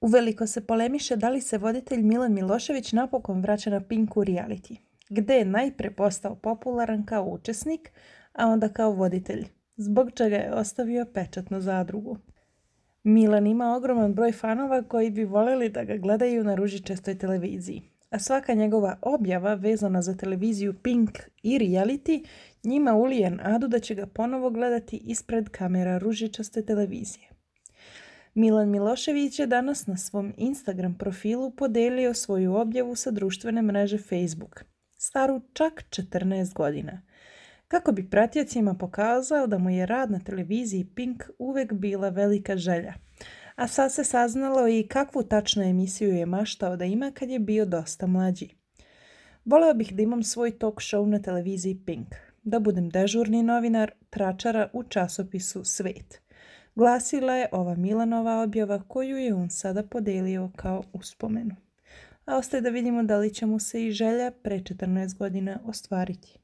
Uveliko se polemiše da li se voditelj Milan Milošević napokon vraća na Pinku reality, gdje je najprije postao popularan kao učesnik, a onda kao voditelj, zbog čega je ostavio pečatnu zadrugu. Milan ima ogroman broj fanova koji bi voljeli da ga gledaju na ružičestoj televiziji, a svaka njegova objava vezana za televiziju Pink i reality njima ulije nadu da će ga ponovo gledati ispred kamera ružičaste televizije. Milan Milošević je danas na svom Instagram profilu podelio svoju objavu sa društvene mreže Facebook, staru čak 14 godina, kako bi pratjecima pokazao da mu je rad na televiziji Pink uvek bila velika želja. A sad se saznalo i kakvu tačnu emisiju je maštao da ima kad je bio dosta mlađi. Voleo bih da imam svoj talk show na televiziji Pink, da budem dežurni novinar tračara u časopisu Svet glasila je ova Milanova objava koju je on sada podelio kao uspomenu. A ostaje da vidimo da li će mu se i želja pre 14 godina ostvariti.